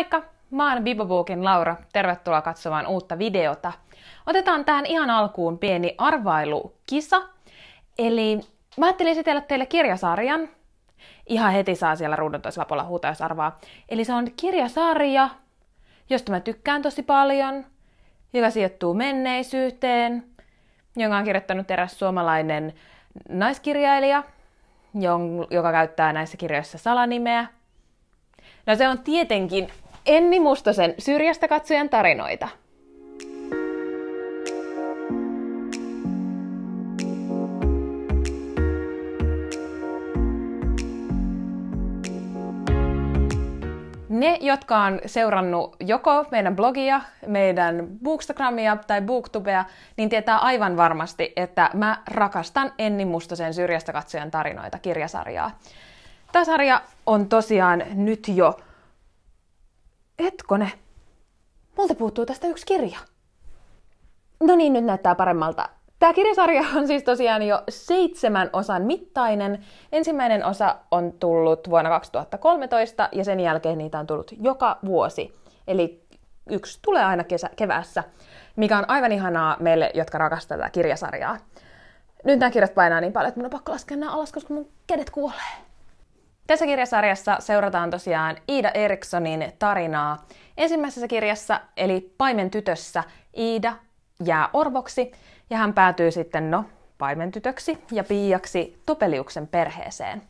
Moikka! Mä oon Bibobookin Laura. Tervetuloa katsomaan uutta videota. Otetaan tähän ihan alkuun pieni arvailukisa. Eli mä ajattelin esitellä teille kirjasarjan. Ihan heti saa siellä ruudun toisella puolella huutaa, jos arvaa. Eli se on kirjasarja, josta mä tykkään tosi paljon, joka sijoittuu menneisyyteen, jonka on kirjoittanut eräs suomalainen naiskirjailija, joka käyttää näissä kirjoissa salanimeä. No se on tietenkin Enni Mustosen Syrjästä katsojan tarinoita. Ne, jotka on seurannut joko meidän blogia, meidän Bookstagramia tai Booktubea, niin tietää aivan varmasti, että mä rakastan Enni Mustosen Syrjästä katsojan tarinoita kirjasarjaa. Tämä sarja on tosiaan nyt jo Hetkone, multa puuttuu tästä yksi kirja. No niin, nyt näyttää paremmalta. Tämä kirjasarja on siis tosiaan jo seitsemän osan mittainen. Ensimmäinen osa on tullut vuonna 2013 ja sen jälkeen niitä on tullut joka vuosi. Eli yksi tulee aina kesä, keväässä, mikä on aivan ihanaa meille, jotka rakastavat tätä kirjasarjaa. Nyt nämä kirjat painaa niin paljon, että mun on pakko laskea nämä alas, koska mun kädet kuolee. Tässä kirjasarjassa seurataan tosiaan Iida Erikssonin tarinaa. Ensimmäisessä kirjassa, eli Paimentytössä, Iida jää orvoksi ja hän päätyy sitten, no, paimentytöksi ja piiaksi Topeliuksen perheeseen.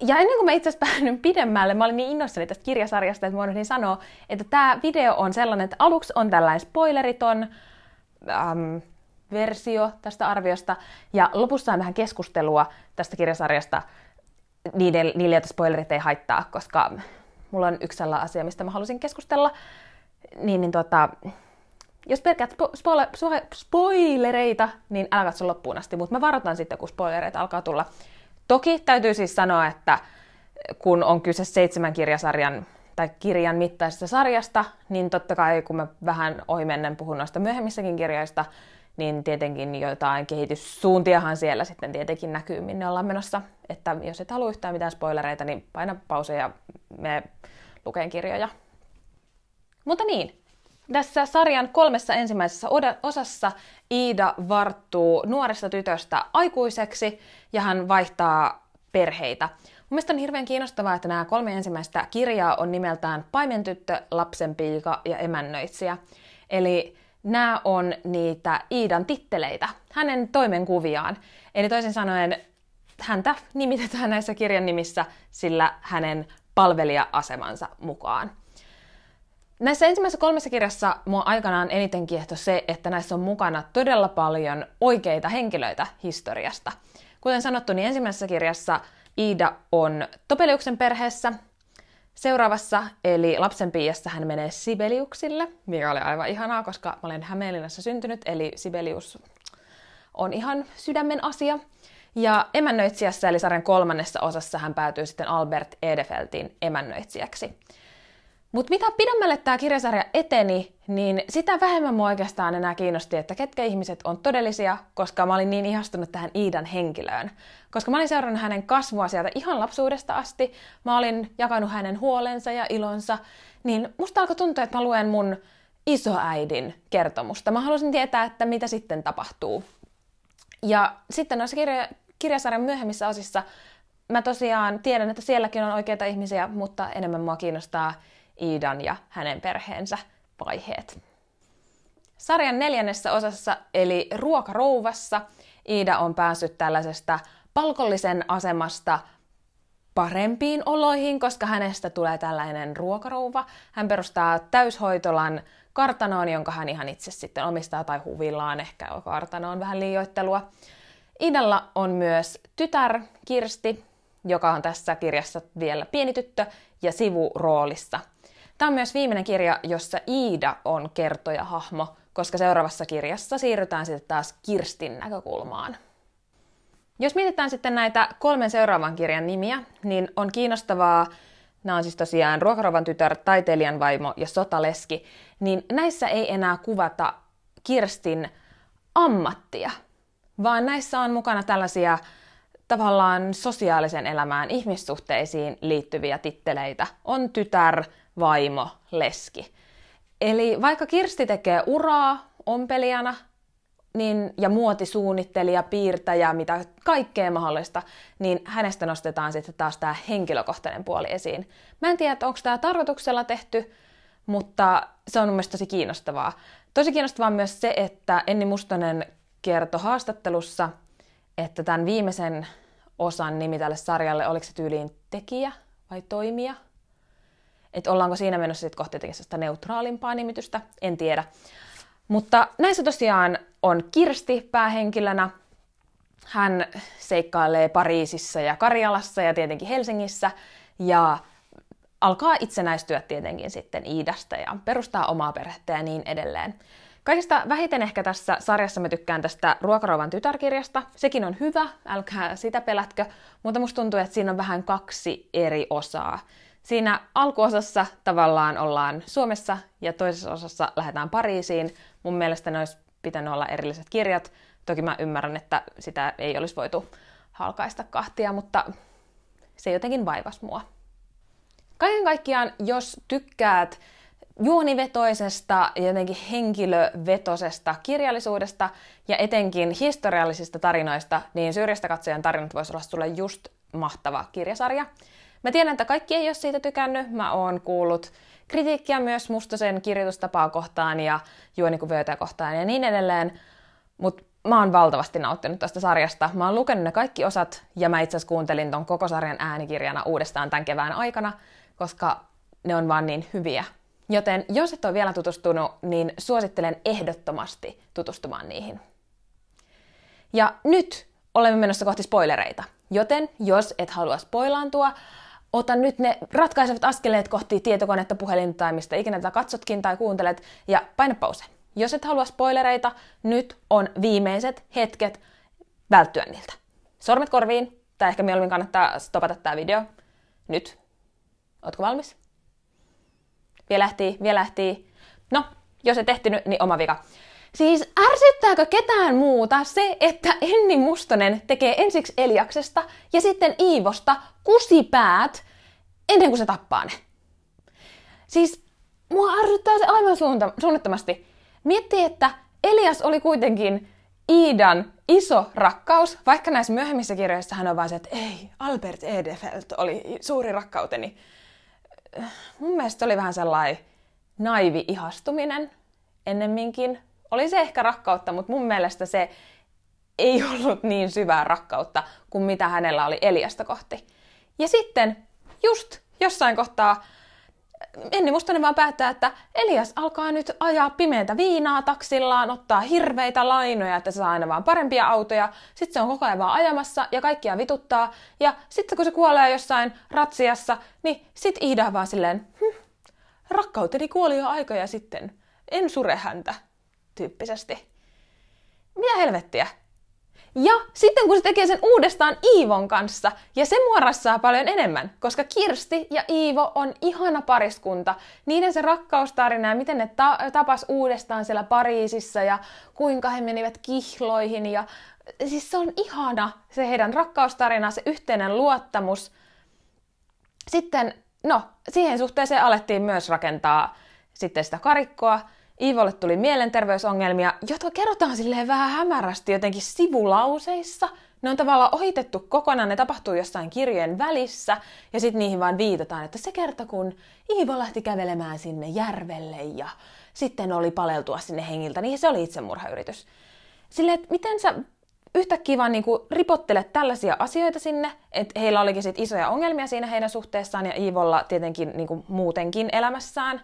Ja ennen kuin mä itse asiassa päädyin pidemmälle, mä olin niin innoissani tästä kirjasarjasta, että mä niin sanoa, että tämä video on sellainen, että aluksi on tällainen spoileriton äm, versio tästä arviosta, ja lopussa on vähän keskustelua tästä kirjasarjasta niiden, niille, joita spoilerit ei haittaa, koska mulla on yksi sellainen asia, mistä mä halusin keskustella, niin, niin tota, jos pelkäät spo- spo- spoilereita, niin älä katso loppuun asti, mutta mä varoitan sitten, kun spoilereita alkaa tulla. Toki täytyy siis sanoa, että kun on kyse seitsemän kirjasarjan tai kirjan mittaisesta sarjasta, niin totta kai kun mä vähän ohimennen puhun noista myöhemmissäkin kirjoista, niin tietenkin jotain kehityssuuntiahan siellä sitten tietenkin näkyy, minne ollaan menossa. Että jos et halua yhtään mitään spoilereita, niin paina pause ja me lukeen kirjoja. Mutta niin, tässä sarjan kolmessa ensimmäisessä osassa Iida varttuu nuoresta tytöstä aikuiseksi ja hän vaihtaa perheitä. Mielestäni on hirveän kiinnostavaa, että nämä kolme ensimmäistä kirjaa on nimeltään Paimentyttö, Lapsenpiika ja Emännöitsijä. Eli nämä on niitä Iidan titteleitä, hänen toimenkuviaan. Eli toisin sanoen häntä nimitetään näissä kirjan nimissä sillä hänen palvelija-asemansa mukaan. Näissä ensimmäisessä kolmessa kirjassa mua aikanaan eniten kiehto se, että näissä on mukana todella paljon oikeita henkilöitä historiasta. Kuten sanottu, niin ensimmäisessä kirjassa Iida on Topeliuksen perheessä. Seuraavassa, eli lapsenpiiassa hän menee Sibeliuksille, mikä oli aivan ihanaa, koska mä olen Hämeenlinnassa syntynyt, eli Sibelius on ihan sydämen asia. Ja emännöitsijässä, eli sarjan kolmannessa osassa, hän päätyy sitten Albert Edefeltin emännöitsijäksi. Mutta mitä pidemmälle tämä kirjasarja eteni, niin sitä vähemmän mua oikeastaan enää kiinnosti, että ketkä ihmiset on todellisia, koska mä olin niin ihastunut tähän Iidan henkilöön. Koska mä olin seurannut hänen kasvua sieltä ihan lapsuudesta asti, mä olin jakanut hänen huolensa ja ilonsa, niin musta alkoi tuntua, että mä luen mun isoäidin kertomusta. Mä halusin tietää, että mitä sitten tapahtuu. Ja sitten noissa kirja- kirjasarjan myöhemmissä osissa mä tosiaan tiedän, että sielläkin on oikeita ihmisiä, mutta enemmän mua kiinnostaa Iidan ja hänen perheensä vaiheet. Sarjan neljännessä osassa, eli Ruokarouvassa, Iida on päässyt tällaisesta palkollisen asemasta parempiin oloihin, koska hänestä tulee tällainen ruokarouva. Hän perustaa täyshoitolan kartanoon, jonka hän ihan itse sitten omistaa, tai huvillaan ehkä kartanoon vähän liioittelua. Idalla on myös tytär Kirsti, joka on tässä kirjassa vielä pieni tyttö ja sivuroolissa. Tämä on myös viimeinen kirja, jossa Iida on kertoja hahmo, koska seuraavassa kirjassa siirrytään sitten taas Kirstin näkökulmaan. Jos mietitään sitten näitä kolmen seuraavan kirjan nimiä, niin on kiinnostavaa, nämä on siis tosiaan Ruokarovan tytär, Taiteilijan vaimo ja Sotaleski, niin näissä ei enää kuvata Kirstin ammattia, vaan näissä on mukana tällaisia tavallaan sosiaalisen elämään, ihmissuhteisiin liittyviä titteleitä. On tytär, vaimo, leski. Eli vaikka Kirsti tekee uraa ompelijana niin, ja muotisuunnittelija, piirtäjä, mitä kaikkea mahdollista, niin hänestä nostetaan sitten taas tämä henkilökohtainen puoli esiin. Mä en tiedä, onko tämä tarkoituksella tehty, mutta se on mun tosi kiinnostavaa. Tosi kiinnostavaa myös se, että Enni Mustonen kertoi haastattelussa, että tämän viimeisen osan nimi tälle sarjalle, oliko se tyyliin tekijä vai toimija – että ollaanko siinä menossa sitten kohti jotenkin sitä neutraalimpaa nimitystä, en tiedä. Mutta näissä tosiaan on Kirsti päähenkilönä. Hän seikkailee Pariisissa ja Karjalassa ja tietenkin Helsingissä ja alkaa itsenäistyä tietenkin sitten Iidasta ja perustaa omaa perhettä ja niin edelleen. Kaikista vähiten ehkä tässä sarjassa mä tykkään tästä Ruokarovan tytärkirjasta. Sekin on hyvä, älkää sitä pelätkö, mutta musta tuntuu, että siinä on vähän kaksi eri osaa. Siinä alkuosassa tavallaan ollaan Suomessa ja toisessa osassa lähdetään Pariisiin. Mun mielestä ne olisi pitänyt olla erilliset kirjat. Toki mä ymmärrän, että sitä ei olisi voitu halkaista kahtia, mutta se jotenkin vaivas mua. Kaiken kaikkiaan, jos tykkäät juonivetoisesta, jotenkin henkilövetosesta kirjallisuudesta ja etenkin historiallisista tarinoista, niin Syrjästä katsojan tarinat voisi olla sulle just mahtava kirjasarja. Mä tiedän, että kaikki ei ole siitä tykännyt. Mä oon kuullut kritiikkiä myös Mustosen kirjoitustapaa kohtaan ja juonikuvioita kohtaan ja niin edelleen. Mutta mä oon valtavasti nauttinut tästä sarjasta. Mä oon lukenut ne kaikki osat ja mä itse kuuntelin ton koko sarjan äänikirjana uudestaan tämän kevään aikana, koska ne on vaan niin hyviä. Joten jos et ole vielä tutustunut, niin suosittelen ehdottomasti tutustumaan niihin. Ja nyt olemme menossa kohti spoilereita. Joten jos et halua spoilaantua, ota nyt ne ratkaisevat askeleet kohti tietokonetta, puhelinta tai mistä ikinä tätä katsotkin tai kuuntelet ja paina pause. Jos et halua spoilereita, nyt on viimeiset hetket välttyä niiltä. Sormet korviin, tai ehkä mieluummin kannattaa stopata tämä video. Nyt. Ootko valmis? Vielä lähtii, vielä lähtii. No, jos et ehtinyt, niin oma vika. Siis ärsyttääkö ketään muuta se, että Enni Mustonen tekee ensiksi Eliaksesta ja sitten Iivosta kusipäät ennen kuin se tappaa ne? Siis mua ärsyttää se aivan suunta, suunnattomasti. Mietti, että Elias oli kuitenkin Iidan iso rakkaus, vaikka näissä myöhemmissä kirjoissa hän on vaan se, että ei, Albert Edefeld oli suuri rakkauteni. Mun mielestä oli vähän sellainen naivi ihastuminen ennemminkin, oli se ehkä rakkautta, mutta mun mielestä se ei ollut niin syvää rakkautta kuin mitä hänellä oli Eliasta kohti. Ja sitten just jossain kohtaa Enni Mustonen vaan päättää, että Elias alkaa nyt ajaa pimeätä viinaa taksillaan, ottaa hirveitä lainoja, että se saa aina vaan parempia autoja. Sitten se on koko ajan vaan ajamassa ja kaikkia vituttaa. Ja sitten kun se kuolee jossain ratsiassa, niin sit Iida vaan silleen, hm, rakkauteni kuoli jo aikoja sitten. En sure häntä tyyppisesti. Mitä helvettiä? Ja sitten kun se tekee sen uudestaan Iivon kanssa, ja se muorassaa paljon enemmän, koska Kirsti ja Iivo on ihana pariskunta. Niiden se rakkaustarina ja miten ne ta- tapas uudestaan siellä Pariisissa ja kuinka he menivät kihloihin ja siis se on ihana se heidän rakkaustarina, se yhteinen luottamus. Sitten, no, siihen suhteeseen alettiin myös rakentaa sitten sitä karikkoa, Iivolle tuli mielenterveysongelmia, jotka kerrotaan silleen vähän hämärästi jotenkin sivulauseissa. Ne on tavallaan ohitettu kokonaan, ne tapahtuu jossain kirjeen välissä ja sitten niihin vaan viitataan, että se kerta kun Iivo lähti kävelemään sinne järvelle ja sitten oli paleltua sinne hengiltä, niin se oli itsemurhayritys. Silleen, että miten sä yhtäkkiä vaan niin ripottelet tällaisia asioita sinne, että heillä olikin sit isoja ongelmia siinä heidän suhteessaan ja Iivolla tietenkin niin muutenkin elämässään.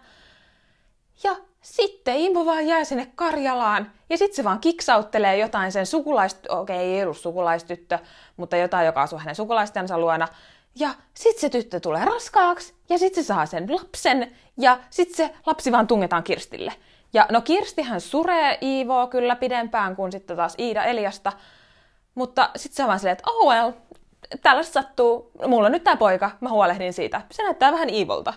Ja sitten Imbu vaan jää sinne Karjalaan ja sitten se vaan kiksauttelee jotain sen sukulaist... Okei, ei ollut sukulaistyttö, mutta jotain, joka asuu hänen sukulaistensa luona. Ja sitten se tyttö tulee raskaaksi ja sitten se saa sen lapsen ja sitten se lapsi vaan tungetaan Kirstille. Ja no Kirstihän suree Iivoa kyllä pidempään kuin sitten taas Iida Eliasta, mutta sitten se on vaan silleen, että oh well, tällaista sattuu, mulla on nyt tämä poika, mä huolehdin siitä. Se näyttää vähän Iivolta.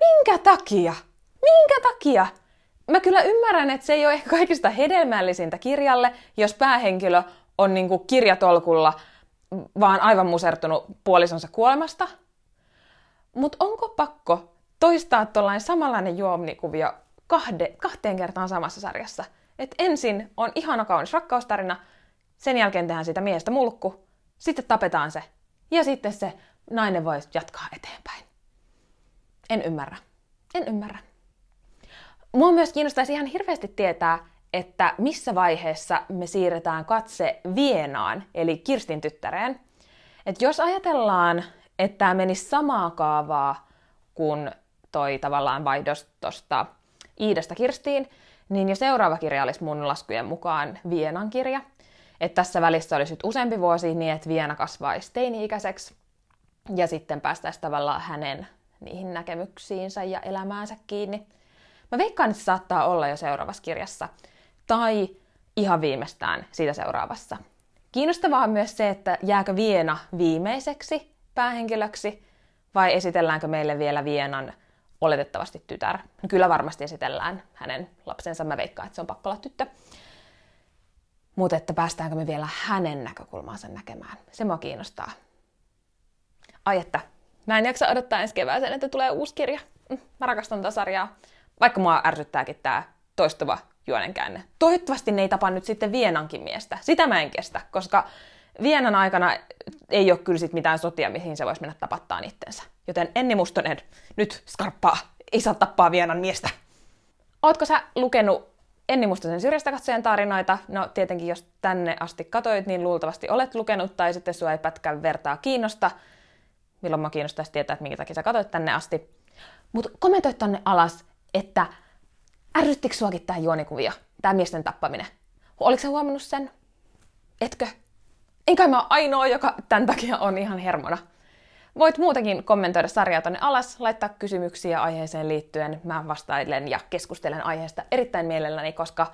Minkä takia Minkä takia? Mä kyllä ymmärrän, että se ei ole ehkä kaikista hedelmällisintä kirjalle, jos päähenkilö on niin kuin kirjatolkulla vaan aivan musertunut puolisonsa kuolemasta. Mutta onko pakko toistaa tuollainen samanlainen juomnikuvio kahde, kahteen kertaan samassa sarjassa? Et ensin on ihana kaunis rakkaustarina, sen jälkeen tehdään sitä miestä mulkku, sitten tapetaan se ja sitten se nainen voi jatkaa eteenpäin. En ymmärrä. En ymmärrä. Mua myös kiinnostaisi ihan hirveästi tietää, että missä vaiheessa me siirretään katse Vienaan, eli Kirstin tyttäreen. Et jos ajatellaan, että tämä menisi samaa kaavaa kuin toi tavallaan vaihdos tuosta Iidasta Kirstiin, niin jo seuraava kirja olisi mun laskujen mukaan Vienan kirja. Et tässä välissä olisi nyt useampi vuosi niin, että Viena kasvaisi teini-ikäiseksi ja sitten päästäisiin tavallaan hänen niihin näkemyksiinsä ja elämäänsä kiinni. Mä veikkaan, että se saattaa olla jo seuraavassa kirjassa tai ihan viimeistään siitä seuraavassa. Kiinnostavaa on myös se, että jääkö Viena viimeiseksi päähenkilöksi vai esitelläänkö meille vielä Vienan oletettavasti tytär. Kyllä varmasti esitellään hänen lapsensa, mä veikkaan, että se on pakko olla tyttö. Mutta että päästäänkö me vielä hänen näkökulmaansa näkemään, se mua kiinnostaa. Ai että, mä en jaksa odottaa ensi kevääseen, että tulee uusi kirja. Mm, mä rakastan tätä sarjaa vaikka mua ärsyttääkin tämä toistuva juonenkäänne. Toivottavasti ne ei tapa nyt sitten Vienankin miestä. Sitä mä en kestä, koska Vienan aikana ei ole kyllä sit mitään sotia, mihin se voisi mennä tapattaa itsensä. Joten Enni Mustonen, nyt skarppaa, ei saa tappaa Vienan miestä. Ootko sä lukenut Enni Mustosen syrjästä katsojan tarinoita? No tietenkin, jos tänne asti katoit, niin luultavasti olet lukenut, tai sitten sua ei pätkän vertaa kiinnosta. Milloin mä kiinnostaisi tietää, että minkä takia sä katoit tänne asti. Mutta kommentoi tänne alas, että ärryttikö suokin tämä juonikuvio, tämä miesten tappaminen? Oliko se huomannut sen? Etkö? Enkä mä ole ainoa, joka tämän takia on ihan hermona. Voit muutenkin kommentoida sarjaa tonne alas, laittaa kysymyksiä aiheeseen liittyen. Mä vastailen ja keskustelen aiheesta erittäin mielelläni, koska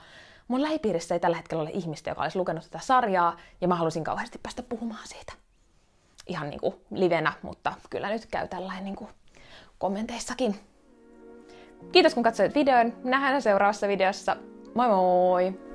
mun lähipiirissä ei tällä hetkellä ole ihmistä, joka olisi lukenut tätä sarjaa, ja mä halusin kauheasti päästä puhumaan siitä. Ihan niin kuin livenä, mutta kyllä nyt käy tällainen niin kuin kommenteissakin. Kiitos kun katsoit videon. Nähdään seuraavassa videossa. Moi moi!